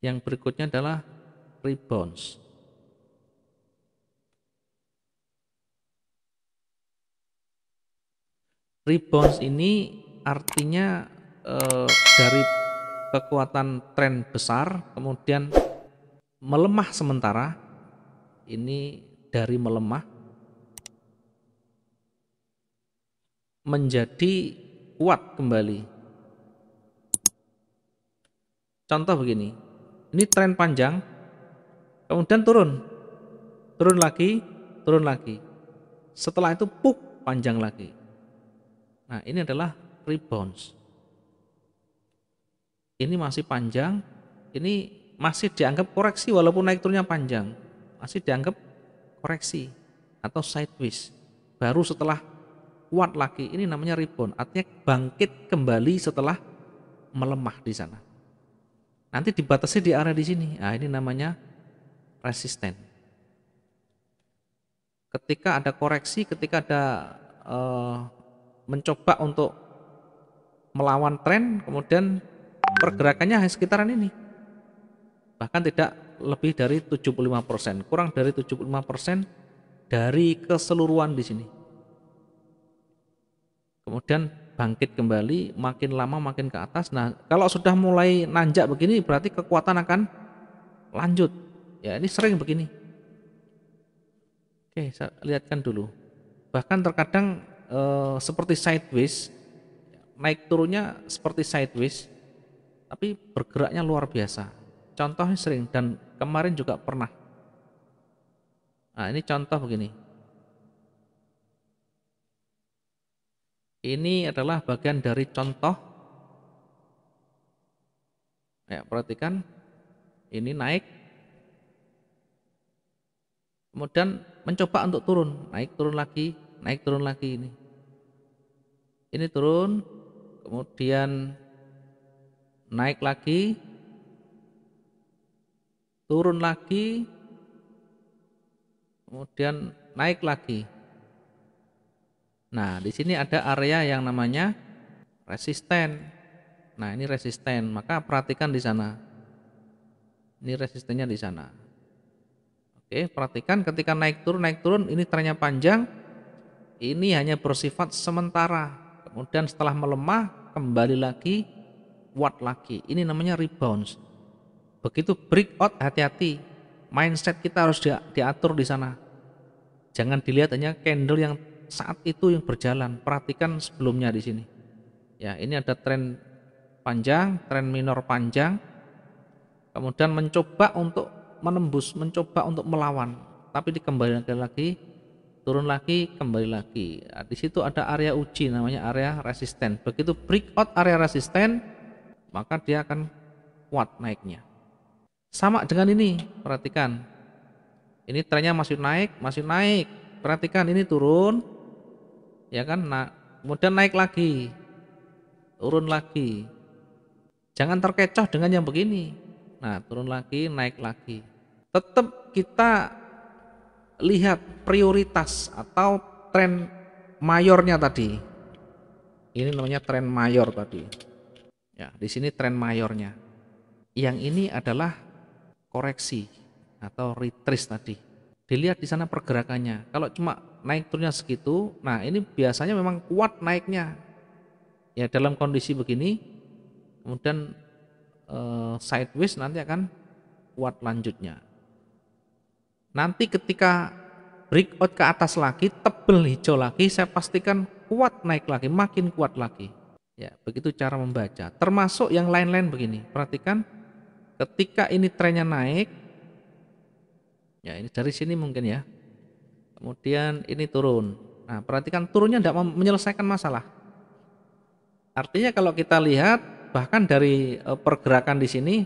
Yang berikutnya adalah rebounds. Rebounds ini artinya eh, dari kekuatan tren besar kemudian melemah sementara ini dari melemah menjadi kuat kembali. Contoh begini, ini tren panjang, kemudian turun, turun lagi, turun lagi. Setelah itu puk panjang lagi. Nah ini adalah rebounds. Ini masih panjang, ini masih dianggap koreksi walaupun naik turunnya panjang. Masih dianggap koreksi atau sideways. Baru setelah kuat lagi, ini namanya rebound. Artinya bangkit kembali setelah melemah di sana. Nanti dibatasi di area di sini. Nah, ini namanya resisten. Ketika ada koreksi, ketika ada eh, mencoba untuk melawan tren, kemudian pergerakannya hanya sekitaran ini. Bahkan tidak lebih dari 75%, kurang dari 75% dari keseluruhan di sini. Kemudian bangkit kembali makin lama makin ke atas nah kalau sudah mulai nanjak begini berarti kekuatan akan lanjut ya ini sering begini oke saya lihatkan dulu bahkan terkadang eh, seperti sideways naik turunnya seperti sideways tapi bergeraknya luar biasa contohnya sering dan kemarin juga pernah nah ini contoh begini Ini adalah bagian dari contoh. Ya, perhatikan ini naik. Kemudian mencoba untuk turun, naik turun lagi, naik turun lagi ini. Ini turun, kemudian naik lagi, turun lagi, kemudian naik lagi. Nah, di sini ada area yang namanya resisten. Nah, ini resisten, maka perhatikan di sana. Ini resistennya di sana. Oke, perhatikan ketika naik turun, naik turun, ini trennya panjang. Ini hanya bersifat sementara. Kemudian setelah melemah, kembali lagi, kuat lagi. Ini namanya rebound. Begitu breakout, hati-hati. Mindset kita harus diatur di sana. Jangan dilihat hanya candle yang saat itu yang berjalan. Perhatikan sebelumnya di sini. Ya, ini ada tren panjang, tren minor panjang. Kemudian mencoba untuk menembus, mencoba untuk melawan, tapi dikembali lagi, lagi turun lagi, kembali lagi. Nah, di situ ada area uji namanya area resisten. Begitu breakout area resisten, maka dia akan kuat naiknya. Sama dengan ini, perhatikan. Ini trennya masih naik, masih naik. Perhatikan ini turun, ya kan nah, kemudian naik lagi turun lagi jangan terkecoh dengan yang begini nah turun lagi naik lagi tetap kita lihat prioritas atau tren mayornya tadi ini namanya tren mayor tadi ya di sini tren mayornya yang ini adalah koreksi atau retrace tadi dilihat di sana pergerakannya kalau cuma naik turunnya segitu. Nah, ini biasanya memang kuat naiknya. Ya, dalam kondisi begini kemudian e, sideways nanti akan kuat lanjutnya. Nanti ketika breakout ke atas lagi, tebel hijau lagi, saya pastikan kuat naik lagi, makin kuat lagi. Ya, begitu cara membaca. Termasuk yang lain-lain begini. Perhatikan ketika ini trennya naik, ya ini dari sini mungkin ya, Kemudian ini turun. Nah, perhatikan turunnya tidak menyelesaikan masalah. Artinya kalau kita lihat bahkan dari e, pergerakan di sini,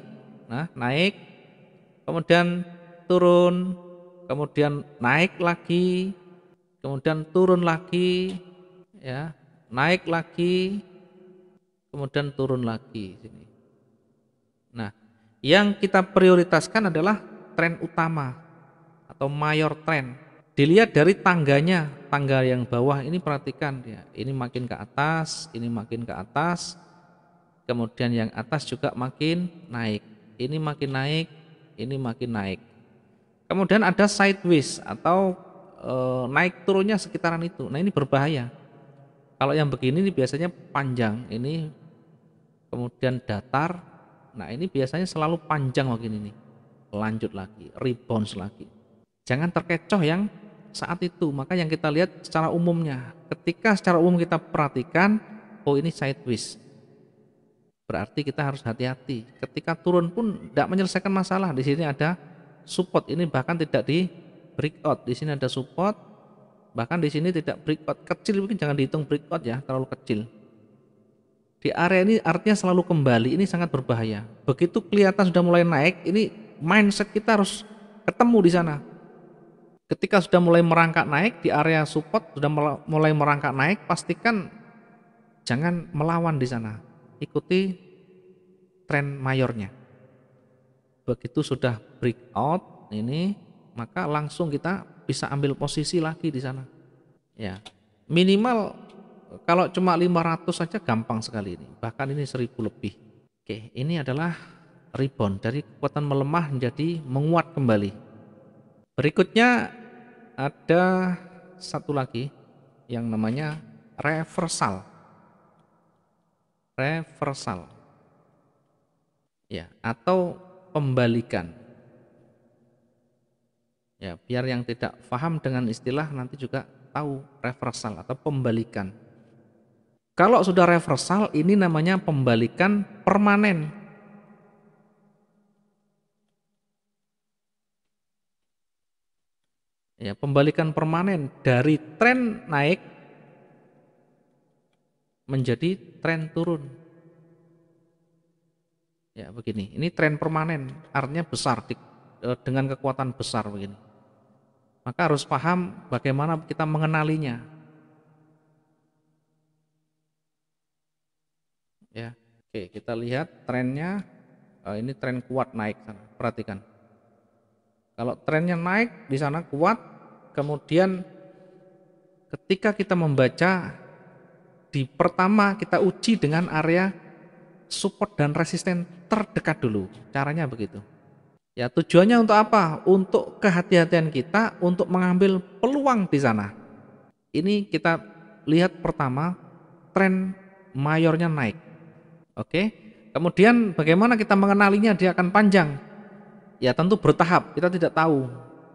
nah naik, kemudian turun, kemudian naik lagi, kemudian turun lagi, ya naik lagi, kemudian turun lagi sini. Nah, yang kita prioritaskan adalah tren utama atau mayor tren Dilihat dari tangganya, tangga yang bawah ini perhatikan ya. Ini makin ke atas, ini makin ke atas. Kemudian yang atas juga makin naik. Ini makin naik, ini makin naik. Kemudian ada sideways atau e, naik turunnya sekitaran itu. Nah, ini berbahaya. Kalau yang begini ini biasanya panjang, ini kemudian datar. Nah, ini biasanya selalu panjang begini nih. Lanjut lagi, rebounds lagi. Jangan terkecoh yang saat itu. Maka yang kita lihat secara umumnya. Ketika secara umum kita perhatikan, oh ini sideways. Berarti kita harus hati-hati. Ketika turun pun tidak menyelesaikan masalah. Di sini ada support. Ini bahkan tidak di breakout. Di sini ada support. Bahkan di sini tidak breakout kecil. Mungkin jangan dihitung breakout ya, terlalu kecil. Di area ini artinya selalu kembali. Ini sangat berbahaya. Begitu kelihatan sudah mulai naik, ini mindset kita harus ketemu di sana Ketika sudah mulai merangkak naik di area support, sudah mulai merangkak naik, pastikan jangan melawan di sana. Ikuti tren mayornya. Begitu sudah break out ini, maka langsung kita bisa ambil posisi lagi di sana. Ya. Minimal kalau cuma 500 saja gampang sekali ini. Bahkan ini 1000 lebih. Oke, ini adalah rebound dari kekuatan melemah menjadi menguat kembali. Berikutnya ada satu lagi yang namanya reversal. Reversal. Ya, atau pembalikan. Ya, biar yang tidak paham dengan istilah nanti juga tahu reversal atau pembalikan. Kalau sudah reversal ini namanya pembalikan permanen ya pembalikan permanen dari tren naik menjadi tren turun ya begini ini tren permanen artinya besar di, e, dengan kekuatan besar begini maka harus paham bagaimana kita mengenalinya ya oke kita lihat trennya e, ini tren kuat naik sana perhatikan kalau trennya naik di sana kuat kemudian ketika kita membaca di pertama kita uji dengan area support dan resisten terdekat dulu. Caranya begitu. Ya, tujuannya untuk apa? Untuk kehati-hatian kita untuk mengambil peluang di sana. Ini kita lihat pertama tren mayornya naik. Oke. Kemudian bagaimana kita mengenalinya dia akan panjang? Ya, tentu bertahap. Kita tidak tahu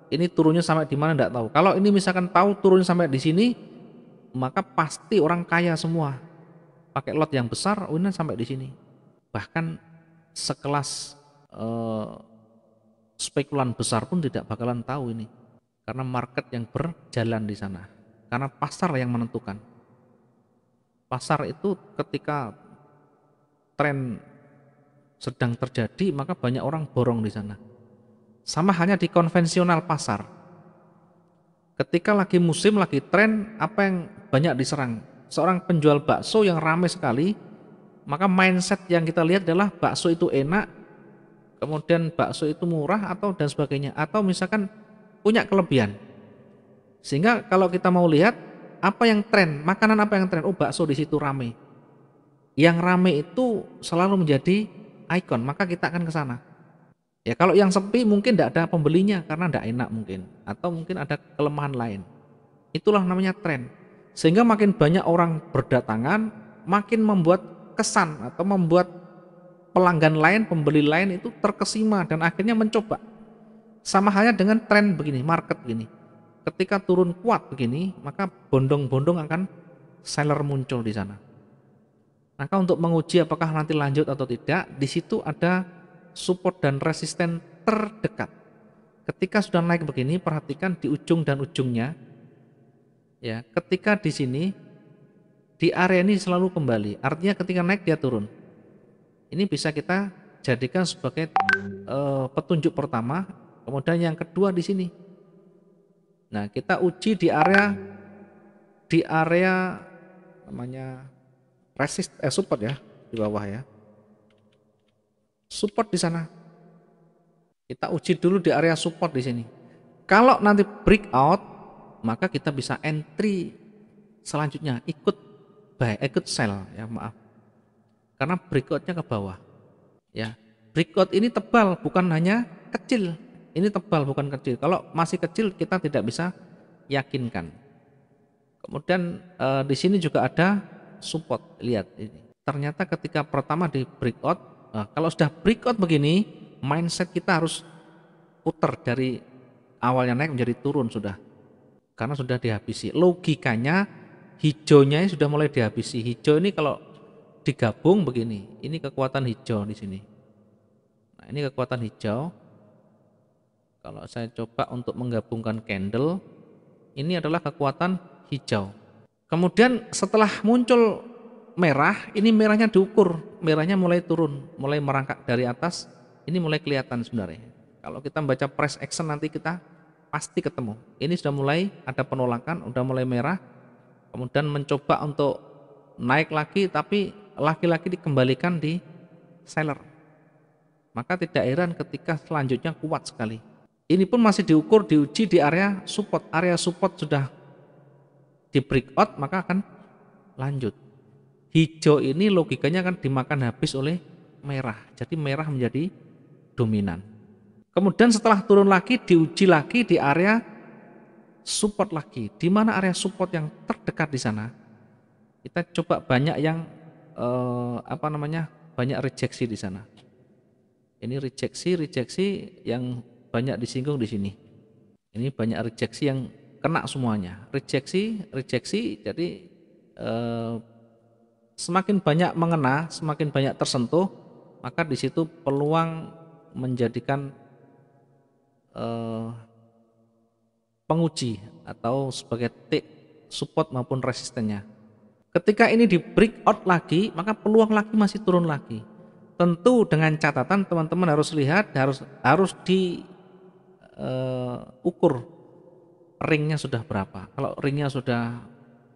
ini turunnya sampai di mana tidak tahu. Kalau ini misalkan tahu turunnya sampai di sini, maka pasti orang kaya semua. Pakai lot yang besar, oh ini sampai di sini. Bahkan sekelas eh, spekulan besar pun tidak bakalan tahu ini. Karena market yang berjalan di sana. Karena pasar yang menentukan. Pasar itu ketika tren sedang terjadi, maka banyak orang borong di sana sama halnya di konvensional pasar. Ketika lagi musim, lagi tren, apa yang banyak diserang? Seorang penjual bakso yang ramai sekali, maka mindset yang kita lihat adalah bakso itu enak, kemudian bakso itu murah atau dan sebagainya. Atau misalkan punya kelebihan. Sehingga kalau kita mau lihat apa yang tren, makanan apa yang tren, oh bakso di situ rame. Yang rame itu selalu menjadi ikon, maka kita akan ke sana. Ya kalau yang sepi mungkin tidak ada pembelinya karena tidak enak mungkin atau mungkin ada kelemahan lain. Itulah namanya tren. Sehingga makin banyak orang berdatangan, makin membuat kesan atau membuat pelanggan lain, pembeli lain itu terkesima dan akhirnya mencoba. Sama halnya dengan tren begini, market begini. Ketika turun kuat begini, maka bondong-bondong akan seller muncul di sana. Maka untuk menguji apakah nanti lanjut atau tidak, di situ ada support dan resisten terdekat. Ketika sudah naik begini, perhatikan di ujung dan ujungnya. Ya, ketika di sini di area ini selalu kembali. Artinya ketika naik dia turun. Ini bisa kita jadikan sebagai e, petunjuk pertama. Kemudian yang kedua di sini. Nah, kita uji di area di area namanya resist eh, support ya di bawah ya. Support di sana. Kita uji dulu di area support di sini. Kalau nanti breakout, maka kita bisa entry selanjutnya ikut buy, ikut sell ya maaf. Karena breakoutnya ke bawah. Ya, breakout ini tebal bukan hanya kecil. Ini tebal bukan kecil. Kalau masih kecil kita tidak bisa yakinkan. Kemudian eh, di sini juga ada support. Lihat ini. Ternyata ketika pertama di breakout Nah, kalau sudah breakout begini, mindset kita harus putar dari awalnya naik menjadi turun sudah. Karena sudah dihabisi. Logikanya hijaunya sudah mulai dihabisi. Hijau ini kalau digabung begini, ini kekuatan hijau di sini. Nah, ini kekuatan hijau. Kalau saya coba untuk menggabungkan candle, ini adalah kekuatan hijau. Kemudian setelah muncul merah, ini merahnya diukur, merahnya mulai turun, mulai merangkak dari atas, ini mulai kelihatan sebenarnya. Kalau kita membaca press action nanti kita pasti ketemu. Ini sudah mulai ada penolakan, sudah mulai merah, kemudian mencoba untuk naik lagi, tapi laki-laki dikembalikan di seller. Maka tidak heran ketika selanjutnya kuat sekali. Ini pun masih diukur, diuji di area support. Area support sudah di breakout, maka akan lanjut hijau ini logikanya akan dimakan habis oleh merah. Jadi merah menjadi dominan. Kemudian setelah turun lagi diuji lagi di area support lagi. Di mana area support yang terdekat di sana? Kita coba banyak yang eh, apa namanya? banyak rejeksi di sana. Ini rejeksi, rejeksi yang banyak disinggung di sini. Ini banyak rejeksi yang kena semuanya. Rejeksi, rejeksi jadi eh, semakin banyak mengena, semakin banyak tersentuh, maka di situ peluang menjadikan eh, penguji atau sebagai titik support maupun resistennya. Ketika ini di break out lagi, maka peluang lagi masih turun lagi. Tentu dengan catatan teman-teman harus lihat harus harus di uh, ukur ringnya sudah berapa. Kalau ringnya sudah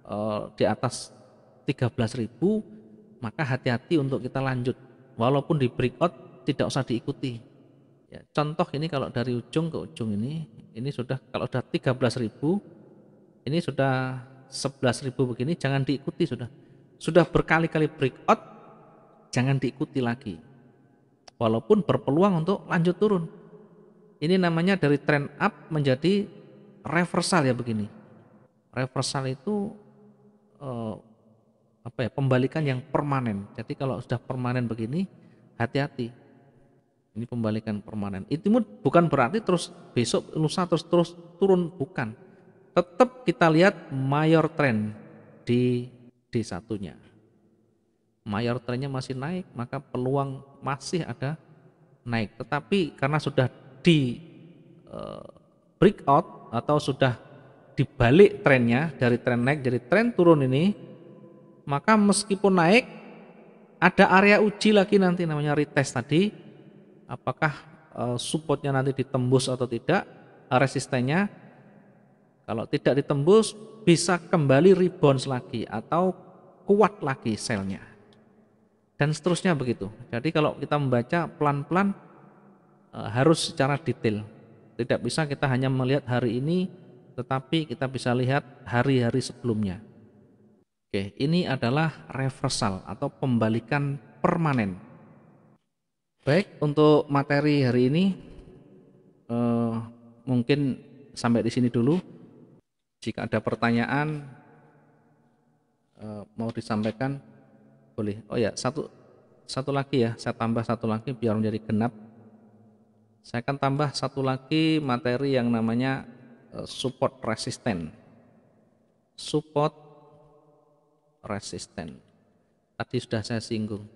uh, di atas 13.000 maka hati-hati untuk kita lanjut walaupun di breakout tidak usah diikuti ya, contoh ini kalau dari ujung ke ujung ini ini sudah kalau sudah 13.000 ini sudah 11.000 begini jangan diikuti sudah sudah berkali-kali breakout jangan diikuti lagi walaupun berpeluang untuk lanjut turun ini namanya dari trend up menjadi reversal ya begini reversal itu eh, apa ya pembalikan yang permanen. Jadi kalau sudah permanen begini hati-hati. Ini pembalikan permanen. Itu bukan berarti terus besok lusa terus terus turun bukan. Tetap kita lihat mayor trend di d satunya Mayor trennya masih naik, maka peluang masih ada naik. Tetapi karena sudah di uh, e, breakout atau sudah dibalik trennya dari tren naik jadi tren turun ini maka meskipun naik ada area uji lagi nanti namanya retest tadi apakah eh, supportnya nanti ditembus atau tidak eh, resistennya kalau tidak ditembus bisa kembali rebound lagi atau kuat lagi selnya dan seterusnya begitu jadi kalau kita membaca pelan-pelan eh, harus secara detail tidak bisa kita hanya melihat hari ini tetapi kita bisa lihat hari-hari sebelumnya Oke, ini adalah reversal atau pembalikan permanen. Baik, untuk materi hari ini eh, mungkin sampai di sini dulu. Jika ada pertanyaan eh, mau disampaikan boleh. Oh ya, satu satu lagi ya, saya tambah satu lagi biar menjadi genap. Saya akan tambah satu lagi materi yang namanya eh, support resisten. Support resisten. Tadi sudah saya singgung.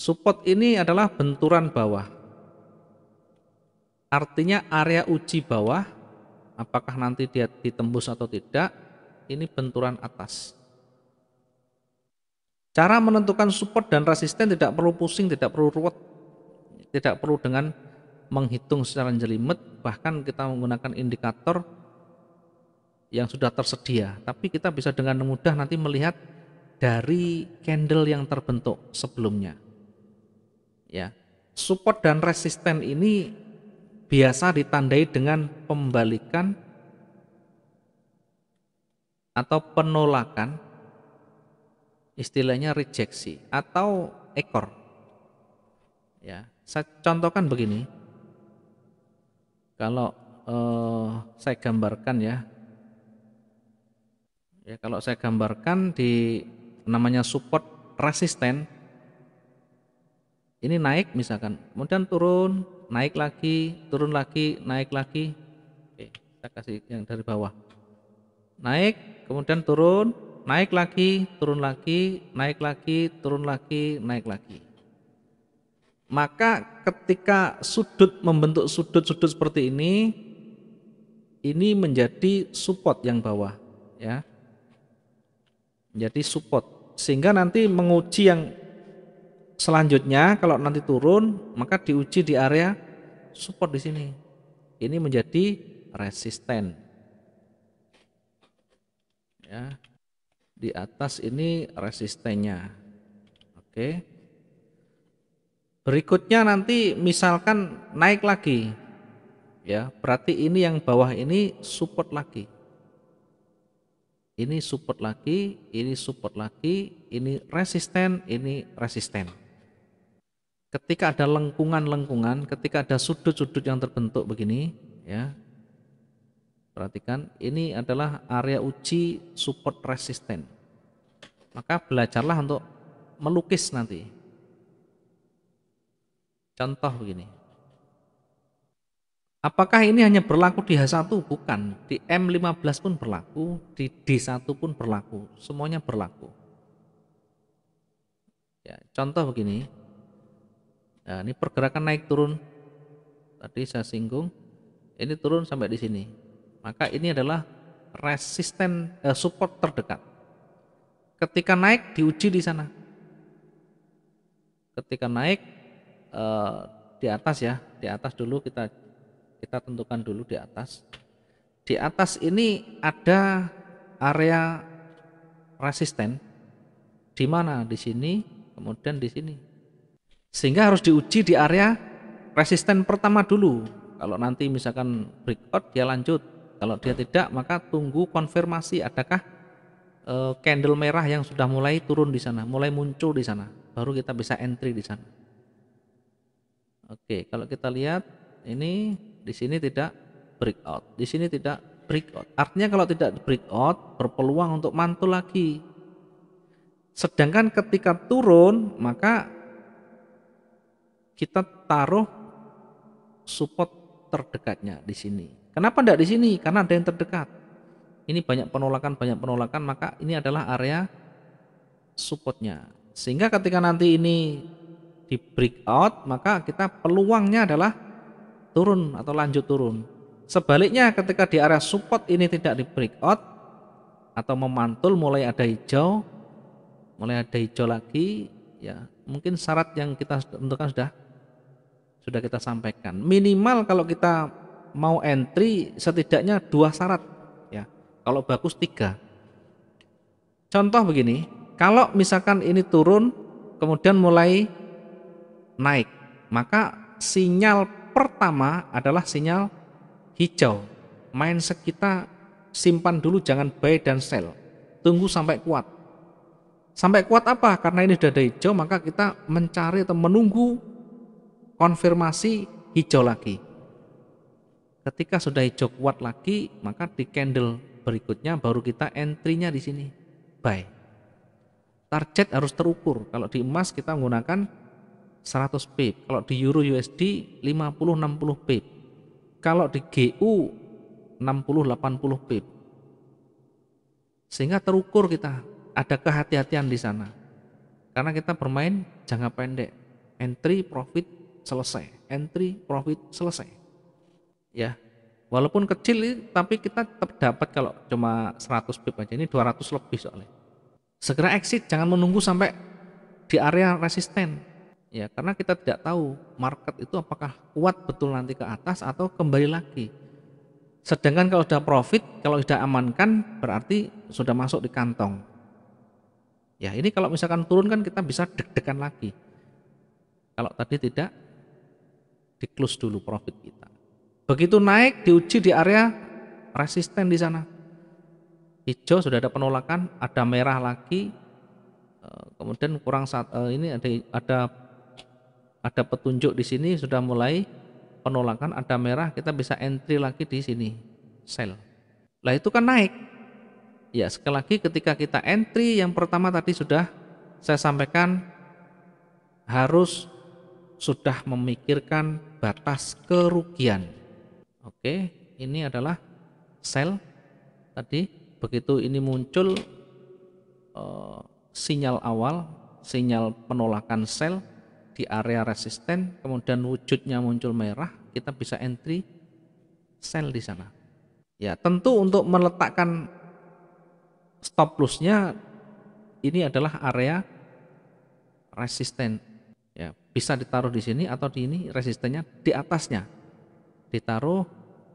Support ini adalah benturan bawah. Artinya area uji bawah, apakah nanti dia ditembus atau tidak, ini benturan atas. Cara menentukan support dan resisten tidak perlu pusing, tidak perlu ruwet, tidak perlu dengan menghitung secara jelimet, bahkan kita menggunakan indikator yang sudah tersedia, tapi kita bisa dengan mudah nanti melihat dari candle yang terbentuk sebelumnya. Ya. Support dan resisten ini biasa ditandai dengan pembalikan atau penolakan istilahnya rejeksi atau ekor. Ya, saya contohkan begini. Kalau eh, saya gambarkan ya, Ya, kalau saya gambarkan di namanya support resisten ini naik misalkan, kemudian turun, naik lagi, turun lagi, naik lagi. Oke, kita kasih yang dari bawah. Naik, kemudian turun, naik lagi, turun lagi, naik lagi, turun lagi, naik lagi. Maka ketika sudut membentuk sudut-sudut seperti ini, ini menjadi support yang bawah, ya. Jadi support. Sehingga nanti menguji yang selanjutnya kalau nanti turun maka diuji di area support di sini. Ini menjadi resisten. Ya. Di atas ini resistennya. Oke. Berikutnya nanti misalkan naik lagi. Ya, berarti ini yang bawah ini support lagi ini support lagi, ini support lagi, ini resisten, ini resisten. Ketika ada lengkungan-lengkungan, ketika ada sudut-sudut yang terbentuk begini, ya. Perhatikan, ini adalah area uji support resisten. Maka belajarlah untuk melukis nanti. Contoh begini. Apakah ini hanya berlaku di H1? Bukan. Di M15 pun berlaku, di D1 pun berlaku. Semuanya berlaku. Ya, contoh begini. Nah, ini pergerakan naik turun. Tadi saya singgung. Ini turun sampai di sini. Maka ini adalah resisten eh, support terdekat. Ketika naik diuji di sana. Ketika naik eh, di atas ya, di atas dulu kita kita tentukan dulu di atas. Di atas ini ada area resisten. Di mana? Di sini, kemudian di sini. Sehingga harus diuji di area resisten pertama dulu. Kalau nanti misalkan breakout dia lanjut. Kalau dia tidak maka tunggu konfirmasi adakah e, candle merah yang sudah mulai turun di sana, mulai muncul di sana. Baru kita bisa entry di sana. Oke, kalau kita lihat ini di sini tidak breakout. Di sini tidak breakout. Artinya kalau tidak breakout berpeluang untuk mantul lagi. Sedangkan ketika turun maka kita taruh support terdekatnya di sini. Kenapa tidak di sini? Karena ada yang terdekat. Ini banyak penolakan, banyak penolakan, maka ini adalah area supportnya. Sehingga ketika nanti ini di breakout, maka kita peluangnya adalah turun atau lanjut turun. Sebaliknya ketika di area support ini tidak di breakout atau memantul mulai ada hijau, mulai ada hijau lagi, ya mungkin syarat yang kita tentukan sudah sudah kita sampaikan. Minimal kalau kita mau entry setidaknya dua syarat ya. Kalau bagus tiga. Contoh begini, kalau misalkan ini turun kemudian mulai naik, maka sinyal pertama adalah sinyal hijau. Mindset kita simpan dulu jangan buy dan sell. Tunggu sampai kuat. Sampai kuat apa? Karena ini sudah ada hijau maka kita mencari atau menunggu konfirmasi hijau lagi. Ketika sudah hijau kuat lagi, maka di candle berikutnya baru kita entry-nya di sini. Buy. Target harus terukur. Kalau di emas kita menggunakan 100 pip. Kalau di euro USD 50-60 pip. Kalau di GU 60-80 pip. Sehingga terukur kita ada kehati-hatian di sana. Karena kita bermain jangka pendek. Entry profit selesai. Entry profit selesai. Ya. Walaupun kecil tapi kita tetap dapat kalau cuma 100 pip aja. Ini 200 lebih soalnya. Segera exit, jangan menunggu sampai di area resisten Ya, karena kita tidak tahu market itu apakah kuat betul nanti ke atas atau kembali lagi. Sedangkan kalau sudah profit, kalau sudah amankan berarti sudah masuk di kantong. Ya, ini kalau misalkan turun kan kita bisa deg-degan lagi. Kalau tadi tidak di close dulu profit kita. Begitu naik diuji di area resisten di sana. Hijau sudah ada penolakan, ada merah lagi, eh, kemudian kurang saat eh, ini ada ada ada petunjuk di sini sudah mulai penolakan ada merah kita bisa entry lagi di sini sell lah itu kan naik ya sekali lagi ketika kita entry yang pertama tadi sudah saya sampaikan harus sudah memikirkan batas kerugian oke ini adalah sell tadi begitu ini muncul eh, sinyal awal sinyal penolakan sell di area resisten, kemudian wujudnya muncul merah, kita bisa entry sell di sana. Ya, tentu untuk meletakkan stop lossnya ini adalah area resisten. Ya, bisa ditaruh di sini atau di ini resistennya di atasnya. Ditaruh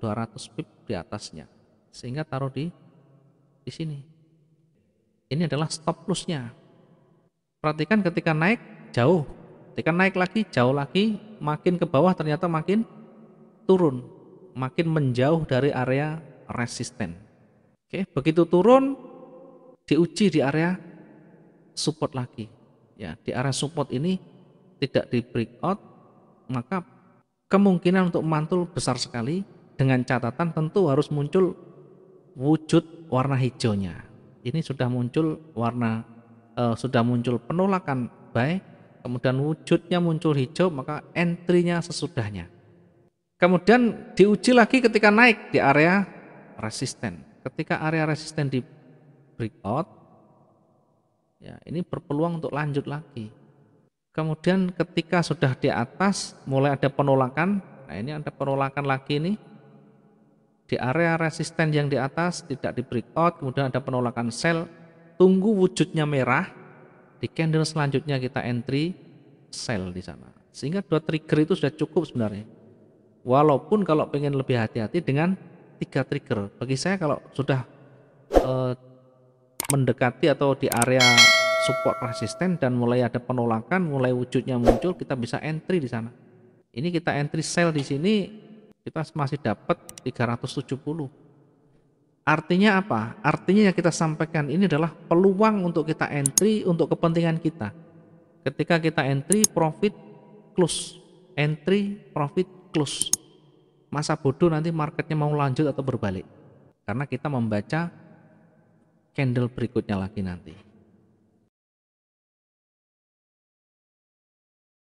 200 pip di atasnya. Sehingga taruh di di sini. Ini adalah stop lossnya. Perhatikan ketika naik jauh Ketika naik lagi, jauh lagi, makin ke bawah ternyata makin turun, makin menjauh dari area resisten. Oke, begitu turun diuji di area support lagi. Ya, di area support ini tidak di breakout, maka kemungkinan untuk mantul besar sekali dengan catatan tentu harus muncul wujud warna hijaunya. Ini sudah muncul warna eh, sudah muncul penolakan baik kemudian wujudnya muncul hijau, maka entry-nya sesudahnya. Kemudian diuji lagi ketika naik di area resisten. Ketika area resisten di breakout, ya ini berpeluang untuk lanjut lagi. Kemudian ketika sudah di atas, mulai ada penolakan. Nah ini ada penolakan lagi ini Di area resisten yang di atas tidak di breakout, kemudian ada penolakan sel. Tunggu wujudnya merah, di candle selanjutnya kita entry sell di sana. Sehingga dua trigger itu sudah cukup sebenarnya. Walaupun kalau pengen lebih hati-hati dengan tiga trigger. Bagi saya kalau sudah eh, mendekati atau di area support resisten dan mulai ada penolakan, mulai wujudnya muncul, kita bisa entry di sana. Ini kita entry sell di sini, kita masih dapat 370. Artinya apa? Artinya yang kita sampaikan ini adalah peluang untuk kita entry untuk kepentingan kita. Ketika kita entry profit close, entry profit close. Masa bodoh nanti marketnya mau lanjut atau berbalik. Karena kita membaca candle berikutnya lagi nanti.